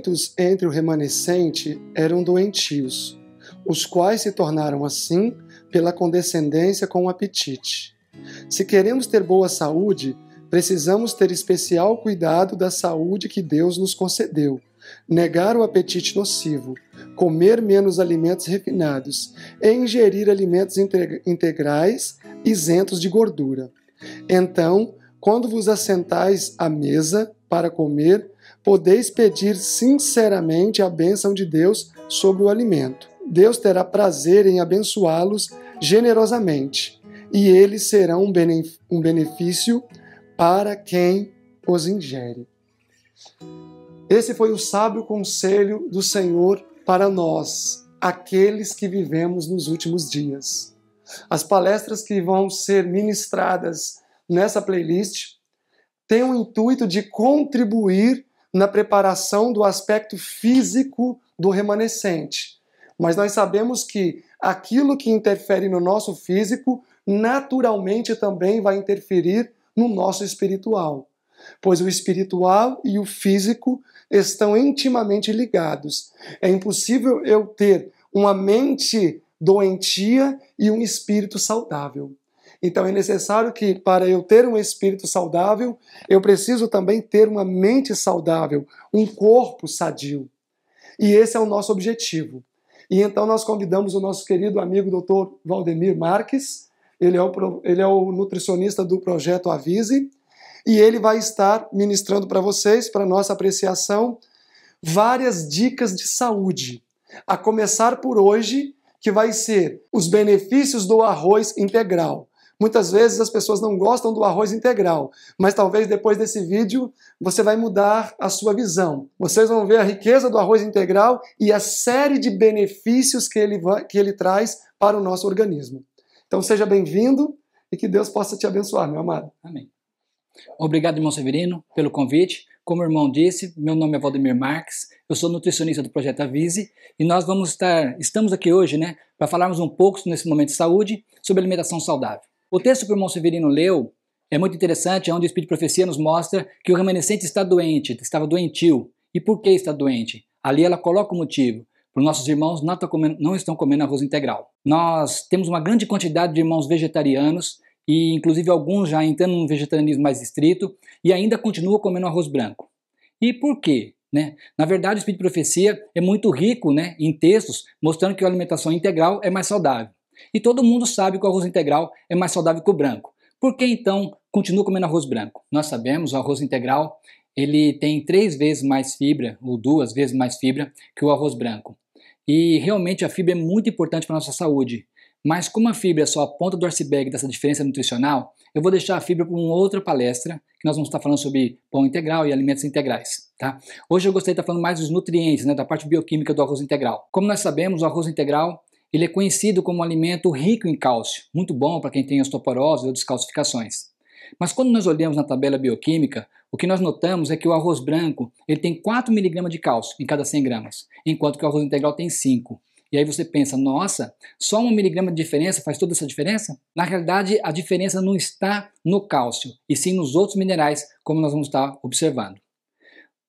muitos entre o remanescente eram doentios, os quais se tornaram assim pela condescendência com o apetite. Se queremos ter boa saúde, precisamos ter especial cuidado da saúde que Deus nos concedeu. Negar o apetite nocivo, comer menos alimentos refinados e ingerir alimentos integrais isentos de gordura. Então, quando vos assentais à mesa para comer, podeis pedir sinceramente a bênção de Deus sobre o alimento. Deus terá prazer em abençoá-los generosamente, e eles serão um benefício para quem os ingere. Esse foi o sábio conselho do Senhor para nós, aqueles que vivemos nos últimos dias. As palestras que vão ser ministradas nessa playlist têm o intuito de contribuir na preparação do aspecto físico do remanescente. Mas nós sabemos que aquilo que interfere no nosso físico naturalmente também vai interferir no nosso espiritual, pois o espiritual e o físico estão intimamente ligados. É impossível eu ter uma mente doentia e um espírito saudável. Então é necessário que, para eu ter um espírito saudável, eu preciso também ter uma mente saudável, um corpo sadio. E esse é o nosso objetivo. E então nós convidamos o nosso querido amigo Dr. Valdemir Marques, ele é o, ele é o nutricionista do projeto Avise, e ele vai estar ministrando para vocês, para nossa apreciação, várias dicas de saúde. A começar por hoje, que vai ser os benefícios do arroz integral. Muitas vezes as pessoas não gostam do arroz integral, mas talvez depois desse vídeo você vai mudar a sua visão. Vocês vão ver a riqueza do arroz integral e a série de benefícios que ele, vai, que ele traz para o nosso organismo. Então seja bem-vindo e que Deus possa te abençoar, meu amado. Amém. Obrigado, irmão Severino, pelo convite. Como o irmão disse, meu nome é Valdemir Marques, eu sou nutricionista do Projeto Avise e nós vamos estar, estamos aqui hoje, né, para falarmos um pouco nesse momento de saúde sobre alimentação saudável. O texto que o irmão Severino leu é muito interessante, é onde o Espírito de Profecia nos mostra que o remanescente está doente, estava doentio. E por que está doente? Ali ela coloca o motivo. Para os nossos irmãos não estão comendo arroz integral. Nós temos uma grande quantidade de irmãos vegetarianos e inclusive alguns já entrando num vegetarianismo mais estrito e ainda continuam comendo arroz branco. E por quê? Né? Na verdade, o Espírito de Profecia é muito rico né, em textos mostrando que a alimentação integral é mais saudável. E todo mundo sabe que o arroz integral é mais saudável que o branco. Por que então continua comendo arroz branco? Nós sabemos, o arroz integral ele tem três vezes mais fibra, ou duas vezes mais fibra, que o arroz branco. E realmente a fibra é muito importante para a nossa saúde. Mas como a fibra é só a ponta do iceberg dessa diferença nutricional, eu vou deixar a fibra para uma outra palestra, que nós vamos estar falando sobre pão integral e alimentos integrais. Tá? Hoje eu gostaria de estar falando mais dos nutrientes, né, da parte bioquímica do arroz integral. Como nós sabemos, o arroz integral ele é conhecido como um alimento rico em cálcio, muito bom para quem tem osteoporose ou descalcificações. Mas quando nós olhamos na tabela bioquímica, o que nós notamos é que o arroz branco ele tem 4 mg de cálcio em cada 100 gramas, enquanto que o arroz integral tem 5. E aí você pensa, nossa, só 1 miligrama de diferença faz toda essa diferença? Na realidade, a diferença não está no cálcio, e sim nos outros minerais, como nós vamos estar observando.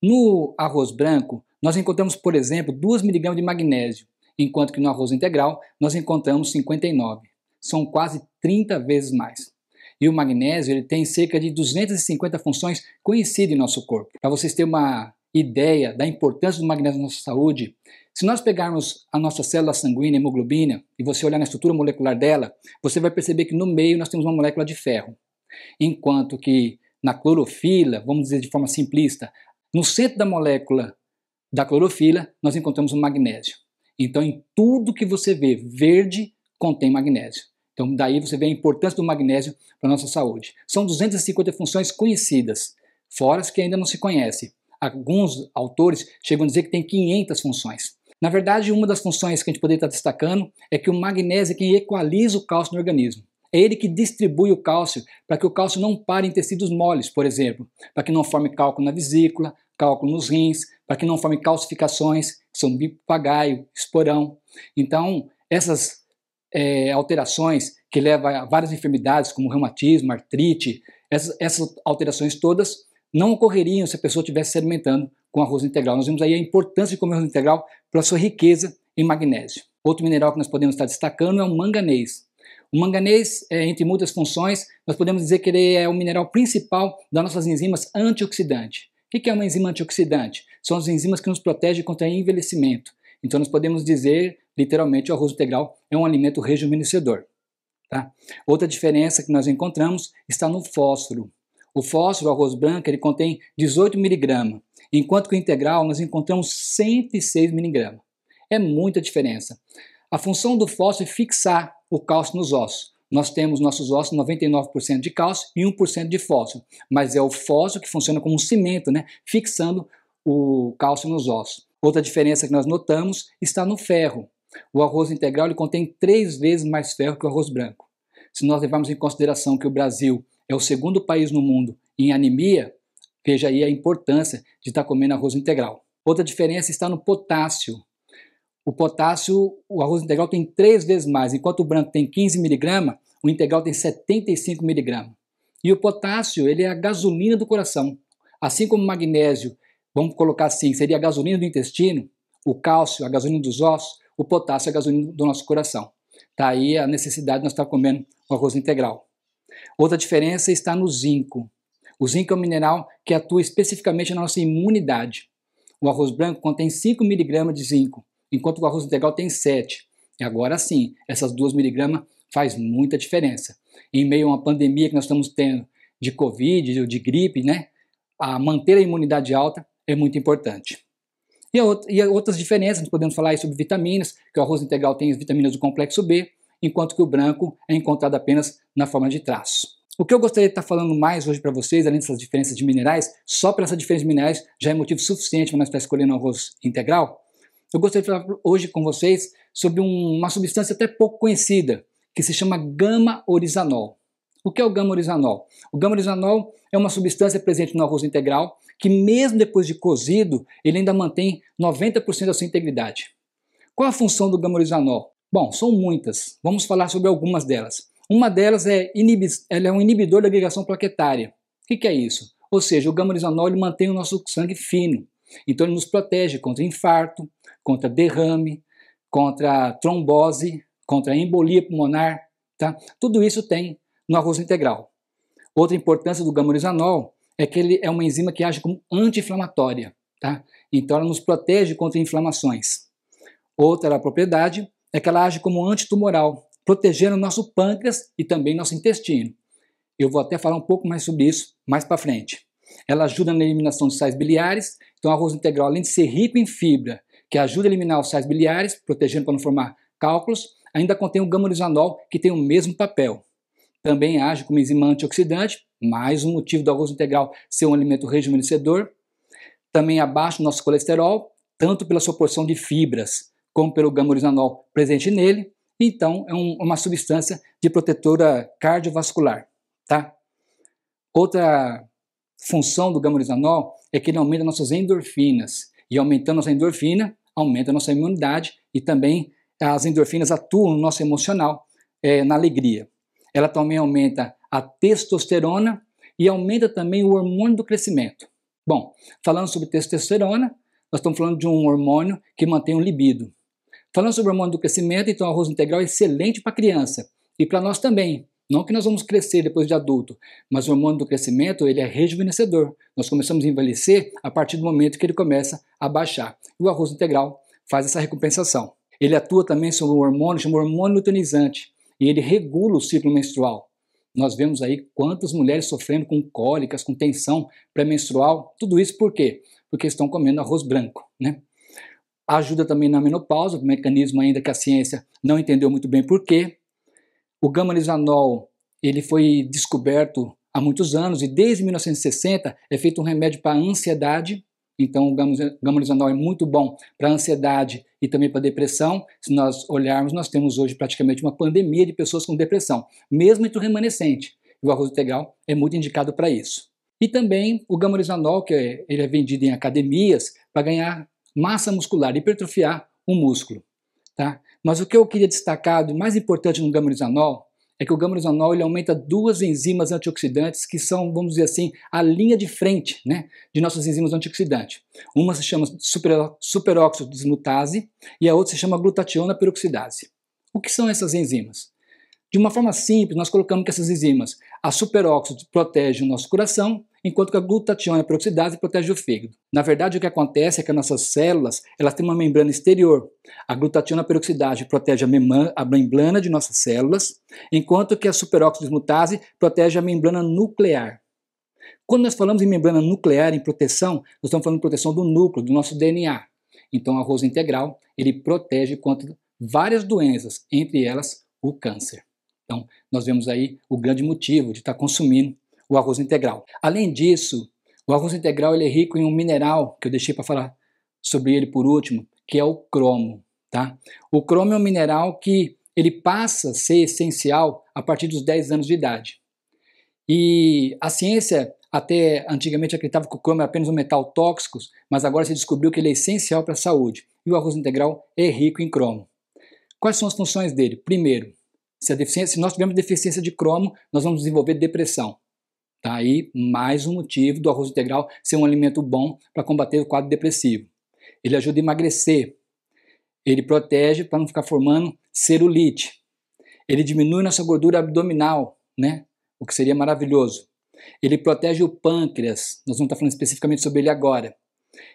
No arroz branco, nós encontramos, por exemplo, 2 miligramas de magnésio, enquanto que no arroz integral nós encontramos 59. São quase 30 vezes mais. E o magnésio ele tem cerca de 250 funções conhecidas em nosso corpo. Para vocês terem uma ideia da importância do magnésio na nossa saúde, se nós pegarmos a nossa célula sanguínea, hemoglobina, e você olhar na estrutura molecular dela, você vai perceber que no meio nós temos uma molécula de ferro. Enquanto que na clorofila, vamos dizer de forma simplista, no centro da molécula da clorofila, nós encontramos o magnésio. Então, em tudo que você vê verde, contém magnésio. Então, daí você vê a importância do magnésio para a nossa saúde. São 250 funções conhecidas, fora as que ainda não se conhece. Alguns autores chegam a dizer que tem 500 funções. Na verdade, uma das funções que a gente poderia estar destacando é que o magnésio é quem equaliza o cálcio no organismo. É ele que distribui o cálcio para que o cálcio não pare em tecidos moles, por exemplo, para que não forme cálculo na vesícula, cálculo nos rins, para que não forme calcificações, que são bico pagaio, esporão. Então, essas é, alterações que levam a várias enfermidades, como reumatismo, artrite, essas, essas alterações todas não ocorreriam se a pessoa estivesse se alimentando com arroz integral. Nós vimos aí a importância de comer arroz integral pela sua riqueza em magnésio. Outro mineral que nós podemos estar destacando é o manganês. O manganês, é, entre muitas funções, nós podemos dizer que ele é o mineral principal das nossas enzimas antioxidantes. O que é uma enzima antioxidante? São as enzimas que nos protegem contra envelhecimento. Então nós podemos dizer, literalmente, o arroz integral é um alimento rejuvenescedor. Tá? Outra diferença que nós encontramos está no fósforo. O fósforo, o arroz branco, ele contém 18 miligramas, enquanto que o integral nós encontramos 106 miligramas. É muita diferença. A função do fósforo é fixar o cálcio nos ossos, nós temos nossos ossos 99% de cálcio e 1% de fósforo, mas é o fósforo que funciona como um cimento, né, fixando o cálcio nos ossos. Outra diferença que nós notamos está no ferro. O arroz integral ele contém três vezes mais ferro que o arroz branco. Se nós levarmos em consideração que o Brasil é o segundo país no mundo em anemia, veja aí a importância de estar tá comendo arroz integral. Outra diferença está no potássio. O potássio, o arroz integral tem três vezes mais, enquanto o branco tem 15 miligramas, o integral tem 75 miligramas. E o potássio, ele é a gasolina do coração. Assim como o magnésio, vamos colocar assim, seria a gasolina do intestino, o cálcio, a gasolina dos ossos, o potássio, é a gasolina do nosso coração. Está aí a necessidade de nós estar comendo o arroz integral. Outra diferença está no zinco. O zinco é um mineral que atua especificamente na nossa imunidade. O arroz branco contém 5 miligramas de zinco, enquanto o arroz integral tem 7. E agora sim, essas 2 miligramas faz muita diferença. Em meio a uma pandemia que nós estamos tendo de Covid ou de gripe, né? A manter a imunidade alta é muito importante. E, e outras diferenças, podemos falar sobre vitaminas, que o arroz integral tem as vitaminas do complexo B, enquanto que o branco é encontrado apenas na forma de traço. O que eu gostaria de estar falando mais hoje para vocês, além dessas diferenças de minerais, só para essas diferenças de minerais já é motivo suficiente para nós estar escolhendo o arroz integral. Eu gostaria de falar hoje com vocês sobre um, uma substância até pouco conhecida, que se chama gama-orizanol. O que é o gama-orizanol? O gama-orizanol é uma substância presente no arroz integral que mesmo depois de cozido, ele ainda mantém 90% da sua integridade. Qual a função do gama-orizanol? Bom, são muitas. Vamos falar sobre algumas delas. Uma delas é, inib... ela é um inibidor da agregação plaquetária. O que, que é isso? Ou seja, o gama-orizanol mantém o nosso sangue fino. Então ele nos protege contra infarto, contra derrame, contra trombose, contra a embolia pulmonar, tá? Tudo isso tem no arroz integral. Outra importância do gamurisanol é que ele é uma enzima que age como anti-inflamatória, tá? Então ela nos protege contra inflamações. Outra propriedade é que ela age como antitumoral, protegendo nosso pâncreas e também nosso intestino. Eu vou até falar um pouco mais sobre isso mais para frente. Ela ajuda na eliminação dos sais biliares, então o arroz integral, além de ser rico em fibra, que ajuda a eliminar os sais biliares, protegendo para não formar cálculos, ainda contém o gamurisanol, que tem o mesmo papel. Também age como enzima antioxidante, mais um motivo do arroz integral ser um alimento rejuvenescedor. Também abaixa o nosso colesterol, tanto pela sua porção de fibras, como pelo gamurisanol presente nele. Então, é um, uma substância de protetora cardiovascular, tá? Outra função do gamurisanol é que ele aumenta nossas endorfinas. E aumentando nossa endorfina, aumenta nossa imunidade e também as endorfinas atuam no nosso emocional, é, na alegria. Ela também aumenta a testosterona e aumenta também o hormônio do crescimento. Bom, falando sobre testosterona, nós estamos falando de um hormônio que mantém o libido. Falando sobre o hormônio do crescimento, então o arroz integral é excelente para criança e para nós também. Não que nós vamos crescer depois de adulto, mas o hormônio do crescimento ele é rejuvenescedor. Nós começamos a envelhecer a partir do momento que ele começa a baixar. E o arroz integral faz essa recompensação. Ele atua também sobre um hormônio chamado hormônio luteinizante e ele regula o ciclo menstrual. Nós vemos aí quantas mulheres sofrendo com cólicas, com tensão pré-menstrual, tudo isso por quê? Porque estão comendo arroz branco, né? Ajuda também na menopausa, um mecanismo ainda que a ciência não entendeu muito bem por quê. O gama ele foi descoberto há muitos anos e desde 1960 é feito um remédio para ansiedade então, o gama é muito bom para a ansiedade e também para a depressão. Se nós olharmos, nós temos hoje praticamente uma pandemia de pessoas com depressão, mesmo entre o remanescente. O arroz integral é muito indicado para isso. E também o gamorisanol, que é, ele é vendido em academias para ganhar massa muscular, hipertrofiar o músculo. Tá? Mas o que eu queria destacar, o mais importante no gamorisanol, é que o gama ele aumenta duas enzimas antioxidantes que são, vamos dizer assim, a linha de frente né, de nossas enzimas antioxidantes. Uma se chama superóxido desmutase e a outra se chama glutationa peroxidase. O que são essas enzimas? De uma forma simples, nós colocamos que essas enzimas, a superóxido protege o nosso coração enquanto que a glutationa peroxidase protege o fígado. Na verdade, o que acontece é que as nossas células elas têm uma membrana exterior. A glutationa peroxidase protege a, membrana de nossas células, enquanto que a superóxido dismutase protege a membrana nuclear. Quando nós falamos em membrana nuclear, em proteção, nós estamos falando de proteção do núcleo, do nosso DNA. Então, o arroz integral ele protege contra várias doenças, entre elas o câncer. Então, nós vemos aí o grande motivo de estar tá consumindo o arroz integral. Além disso, o arroz integral ele é rico em um mineral que eu deixei para falar sobre ele por último, que é o cromo. Tá? O cromo é um mineral que ele passa a ser essencial a partir dos 10 anos de idade. E a ciência até antigamente acreditava que o cromo era é apenas um metal tóxico, mas agora se descobriu que ele é essencial para a saúde. E o arroz integral é rico em cromo. Quais são as funções dele? Primeiro, se, se nós tivermos deficiência de cromo, nós vamos desenvolver depressão. Tá aí mais um motivo do arroz integral ser um alimento bom para combater o quadro depressivo. Ele ajuda a emagrecer. Ele protege para não ficar formando celulite. Ele diminui nossa gordura abdominal, né? O que seria maravilhoso. Ele protege o pâncreas. Nós vamos estar tá falando especificamente sobre ele agora.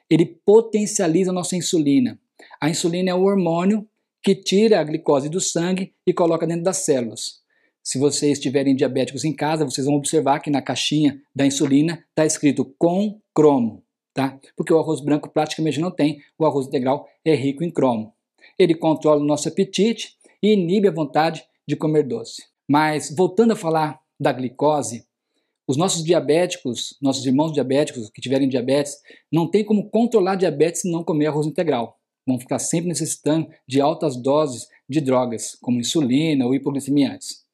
Ele potencializa a nossa insulina. A insulina é o hormônio que tira a glicose do sangue e coloca dentro das células. Se vocês tiverem diabéticos em casa, vocês vão observar que na caixinha da insulina está escrito com cromo, tá? Porque o arroz branco praticamente não tem, o arroz integral é rico em cromo. Ele controla o nosso apetite e inibe a vontade de comer doce. Mas voltando a falar da glicose, os nossos diabéticos, nossos irmãos diabéticos que tiverem diabetes, não tem como controlar diabetes se não comer arroz integral. Vão ficar sempre necessitando de altas doses de drogas, como insulina ou hipoglicemiantes.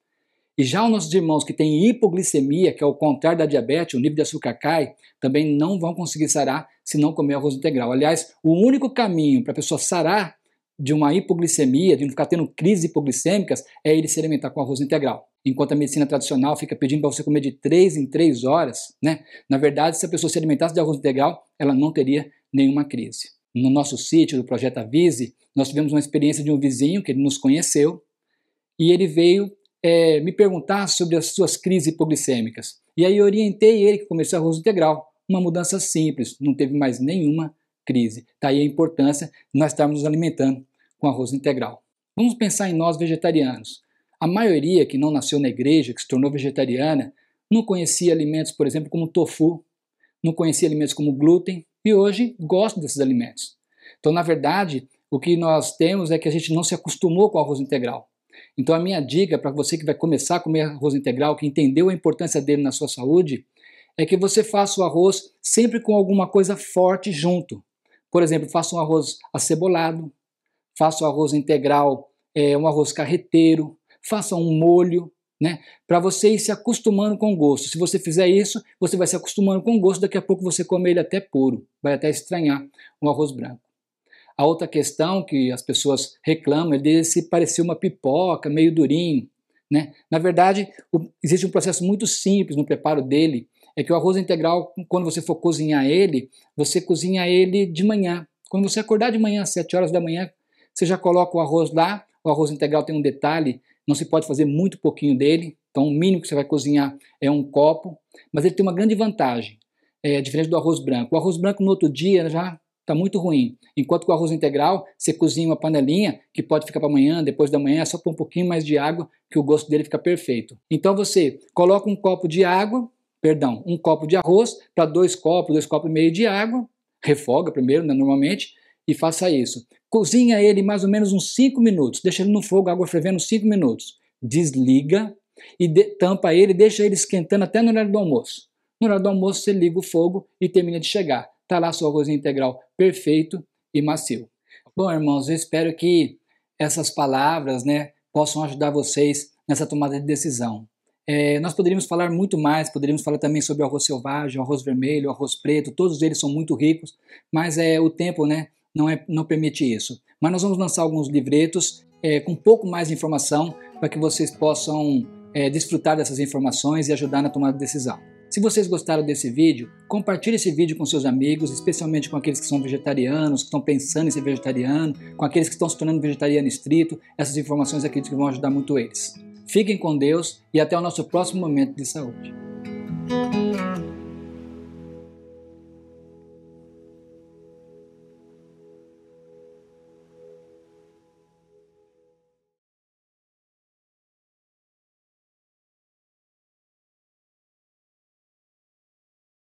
E já os nossos irmãos que têm hipoglicemia, que é o contrário da diabetes, o nível de açúcar cai, também não vão conseguir sarar se não comer arroz integral. Aliás, o único caminho para a pessoa sarar de uma hipoglicemia, de não ficar tendo crises hipoglicêmicas, é ele se alimentar com arroz integral. Enquanto a medicina tradicional fica pedindo para você comer de 3 em 3 horas, né? Na verdade, se a pessoa se alimentasse de arroz integral, ela não teria nenhuma crise. No nosso sítio do projeto Avise, nós tivemos uma experiência de um vizinho que ele nos conheceu e ele veio é, me perguntar sobre as suas crises hipoglicêmicas. E aí eu orientei ele que comecei arroz integral. Uma mudança simples, não teve mais nenhuma crise. Está aí a importância de nós estarmos nos alimentando com arroz integral. Vamos pensar em nós vegetarianos. A maioria que não nasceu na igreja, que se tornou vegetariana, não conhecia alimentos, por exemplo, como tofu, não conhecia alimentos como glúten e hoje gosta desses alimentos. Então, na verdade, o que nós temos é que a gente não se acostumou com arroz integral. Então a minha dica para você que vai começar a comer arroz integral, que entendeu a importância dele na sua saúde, é que você faça o arroz sempre com alguma coisa forte junto. Por exemplo, faça um arroz acebolado, faça um arroz integral, é, um arroz carreteiro, faça um molho, né? Para você ir se acostumando com o gosto. Se você fizer isso, você vai se acostumando com o gosto, daqui a pouco você come ele até puro, vai até estranhar um arroz branco. A outra questão que as pessoas reclamam é dele se parecer uma pipoca, meio durinho. Né? Na verdade, o, existe um processo muito simples no preparo dele. É que o arroz integral, quando você for cozinhar ele, você cozinha ele de manhã. Quando você acordar de manhã, às 7 horas da manhã, você já coloca o arroz lá. O arroz integral tem um detalhe, não se pode fazer muito pouquinho dele. Então, o mínimo que você vai cozinhar é um copo. Mas ele tem uma grande vantagem, é, diferente do arroz branco. O arroz branco, no outro dia, já Está muito ruim. Enquanto com o arroz integral, você cozinha uma panelinha, que pode ficar para amanhã, depois da manhã, é só pôr um pouquinho mais de água, que o gosto dele fica perfeito. Então você coloca um copo de água, perdão, um copo de arroz para dois copos, dois copos e meio de água, refoga primeiro, né, normalmente, e faça isso. Cozinha ele mais ou menos uns 5 minutos, deixa ele no fogo, água fervendo 5 minutos. Desliga e de, tampa ele, deixa ele esquentando até no horário do almoço. No horário do almoço você liga o fogo e termina de chegar tá lá seu arroz integral perfeito e macio. Bom, irmãos, eu espero que essas palavras, né, possam ajudar vocês nessa tomada de decisão. É, nós poderíamos falar muito mais, poderíamos falar também sobre o arroz selvagem, o arroz vermelho, o arroz preto, todos eles são muito ricos, mas é, o tempo né, não, é, não permite isso. Mas nós vamos lançar alguns livretos é, com um pouco mais de informação para que vocês possam é, desfrutar dessas informações e ajudar na tomada de decisão. Se vocês gostaram desse vídeo, compartilhe esse vídeo com seus amigos, especialmente com aqueles que são vegetarianos, que estão pensando em ser vegetariano, com aqueles que estão se tornando vegetariano estrito. Essas informações aqui vão ajudar muito eles. Fiquem com Deus e até o nosso próximo momento de saúde.